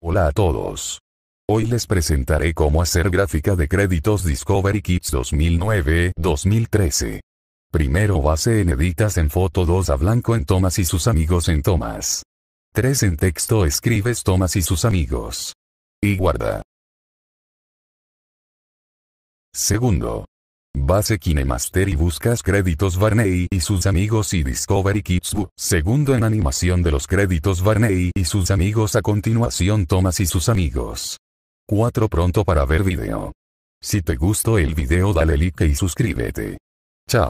Hola a todos. Hoy les presentaré cómo hacer gráfica de créditos Discovery Kids 2009-2013. Primero base en editas en foto 2 a blanco en Tomás y sus amigos en Thomas. 3 en texto escribes Thomas y sus amigos. Y guarda. Segundo. Base Kinemaster y buscas créditos Barney y sus amigos y Discovery Kids. Segundo en animación de los créditos Barney y sus amigos. A continuación Thomas y sus amigos. 4 pronto para ver video. Si te gustó el video dale like y suscríbete. Chao.